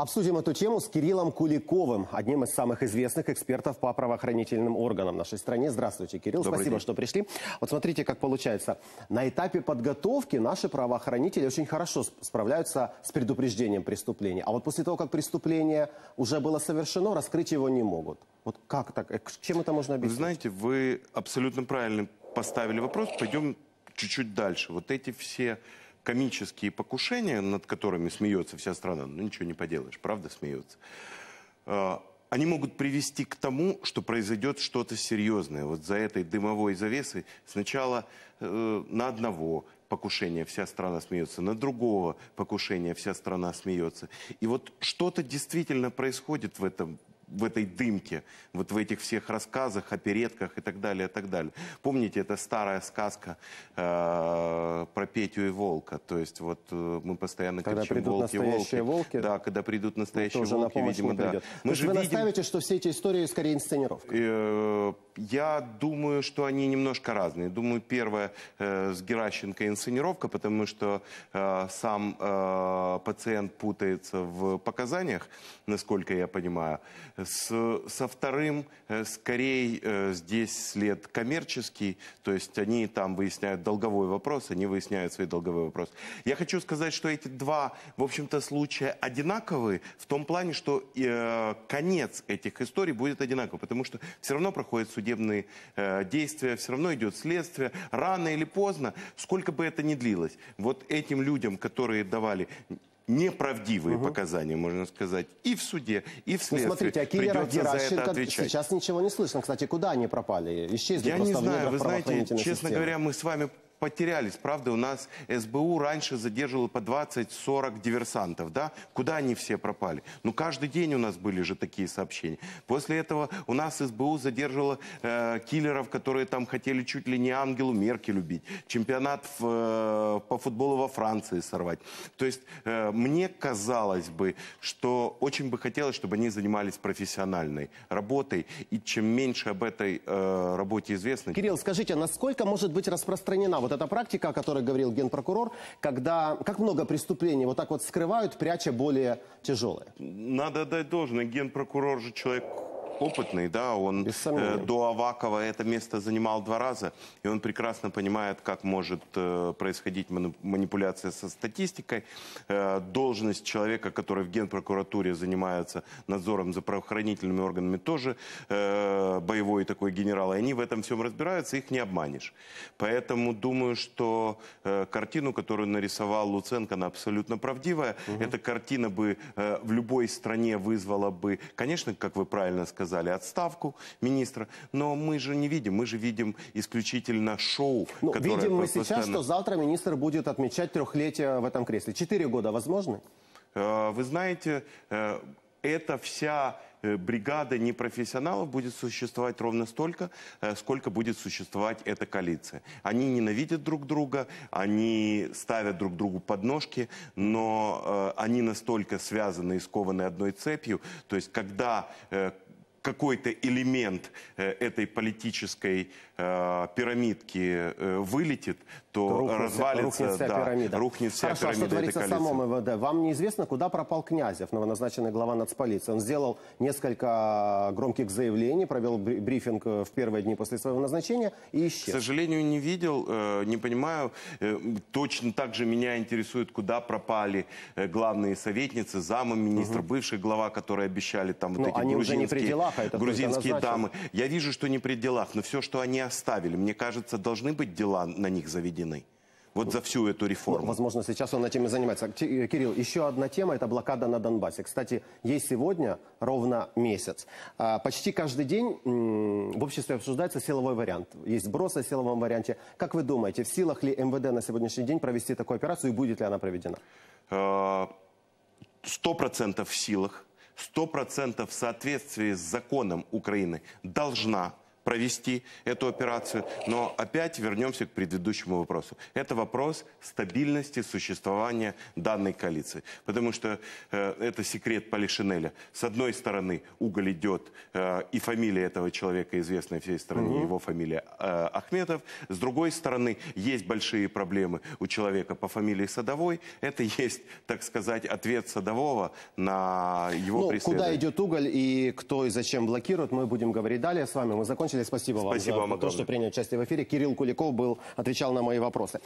Обсудим эту тему с Кириллом Куликовым, одним из самых известных экспертов по правоохранительным органам в нашей стране. Здравствуйте, Кирилл. Добрый спасибо, день. что пришли. Вот смотрите, как получается. На этапе подготовки наши правоохранители очень хорошо справляются с предупреждением преступления. А вот после того, как преступление уже было совершено, раскрыть его не могут. Вот как так? Э, чем это можно объяснить? Вы знаете, вы абсолютно правильно поставили вопрос. Пойдем чуть-чуть дальше. Вот эти все комические покушения, над которыми смеется вся страна, ну ничего не поделаешь, правда смеется, а, они могут привести к тому, что произойдет что-то серьезное. Вот за этой дымовой завесой сначала э, на одного покушения вся страна смеется, на другого покушения вся страна смеется. И вот что-то действительно происходит в этом в этой дымке, вот в этих всех рассказах, оперетках и так далее, и так далее. Помните, это старая сказка э, про Петю и Волка, то есть вот э, мы постоянно когда кричим «волки, волки». волки. Да, когда придут настоящие волки, видимо, да. Мы то же вы видим... наставите, что все эти истории скорее инсценировка? Э, я думаю, что они немножко разные. Думаю, первое э, с Геращенко инсценировка, потому что э, сам э, пациент путается в показаниях, насколько я понимаю. С, со вторым, э, скорее, э, здесь след коммерческий, то есть они там выясняют долговой вопрос, они выясняют свои долговые вопросы. Я хочу сказать, что эти два, в общем-то, случая одинаковые в том плане, что э, конец этих историй будет одинаковый, потому что все равно проходит судебный судебные э, действия, все равно идет следствие. Рано или поздно, сколько бы это ни длилось, вот этим людям, которые давали неправдивые угу. показания, можно сказать, и в суде, и в ну, следствии. Ну, смотрите, а Киллеров Геращенко сейчас ничего не слышно. Кстати, куда они пропали? Исчезли Я не знаю, вы знаете, честно говоря, мы с вами потерялись. Правда, у нас СБУ раньше задерживало по 20-40 диверсантов, да? Куда они все пропали? Ну, каждый день у нас были же такие сообщения. После этого у нас СБУ задерживало э, киллеров, которые там хотели чуть ли не Ангелу мерки любить, чемпионат в, э, по футболу во Франции сорвать. То есть э, мне казалось бы, что очень бы хотелось, чтобы они занимались профессиональной работой, и чем меньше об этой э, работе известно... Кирилл, скажите, насколько может быть распространена вот вот эта практика, о которой говорил генпрокурор, когда как много преступлений вот так вот скрывают, пряча более тяжелые. Надо дать должное. Генпрокурор же человек опытный, да, он э, до Авакова это место занимал два раза, и он прекрасно понимает, как может э, происходить манипуляция со статистикой. Э, должность человека, который в Генпрокуратуре занимается надзором за правоохранительными органами, тоже э, боевой такой генерал, и они в этом всем разбираются, их не обманешь. Поэтому думаю, что э, картину, которую нарисовал Луценко, она абсолютно правдивая. Угу. Эта картина бы э, в любой стране вызвала бы, конечно, как вы правильно сказали, заказали отставку министра. Но мы же не видим, мы же видим исключительно шоу, ну, которое... Видим мы сейчас, постоянно... что завтра министр будет отмечать трехлетие в этом кресле. Четыре года возможно? Э, вы знаете, э, эта вся э, бригада непрофессионалов будет существовать ровно столько, сколько будет существовать эта коалиция. Они ненавидят друг друга, они ставят друг другу подножки, но они настолько связаны и скованы одной цепью. То есть, когда какой-то элемент э, этой политической э, пирамидки э, вылетит, то, то рухнет, развалится, рухнет вся да, пирамида. Рухнет вся Хорошо, пирамида а что творится в самом МВД? Вам неизвестно, куда пропал Князев, новоназначенный глава нацполиции? Он сделал несколько громких заявлений, провел брифинг э, в первые дни после своего назначения и исчез. К сожалению, не видел, э, не понимаю. Точно так же меня интересует, куда пропали главные советницы, замы министра, угу. бывший глава, которые обещали там вот Но эти они грузинские... уже не при делах делах, а это грузинские дамы. Я вижу, что не при делах, но все, что они оставили, мне кажется, должны быть дела на них заведены. Вот за всю эту реформу. Ну, возможно, сейчас он этим и занимается. Э, Кирилл, еще одна тема – это блокада на Донбассе. Кстати, ей сегодня ровно месяц. А, почти каждый день в обществе обсуждается силовой вариант. Есть сбросы в силовом варианте. Как вы думаете, в силах ли МВД на сегодняшний день провести такую операцию и будет ли она проведена? А, сто процентов в силах. 100% в соответствии с законом Украины должна провести эту операцию. Но опять вернемся к предыдущему вопросу. Это вопрос стабильности существования данной коалиции. Потому что э, это секрет Полишинеля. С одной стороны, уголь идет, э, и фамилия этого человека известна всей стране, угу. его фамилия э, Ахметов. С другой стороны, есть большие проблемы у человека по фамилии Садовой. Это есть, так сказать, ответ Садового на его ну, преследование. Куда идет уголь и кто и зачем блокирует, мы будем говорить далее с вами. Мы закончим закончили. Спасибо вам за вам то, что приняли участие в эфире. Кирилл Куликов был, отвечал на мои вопросы.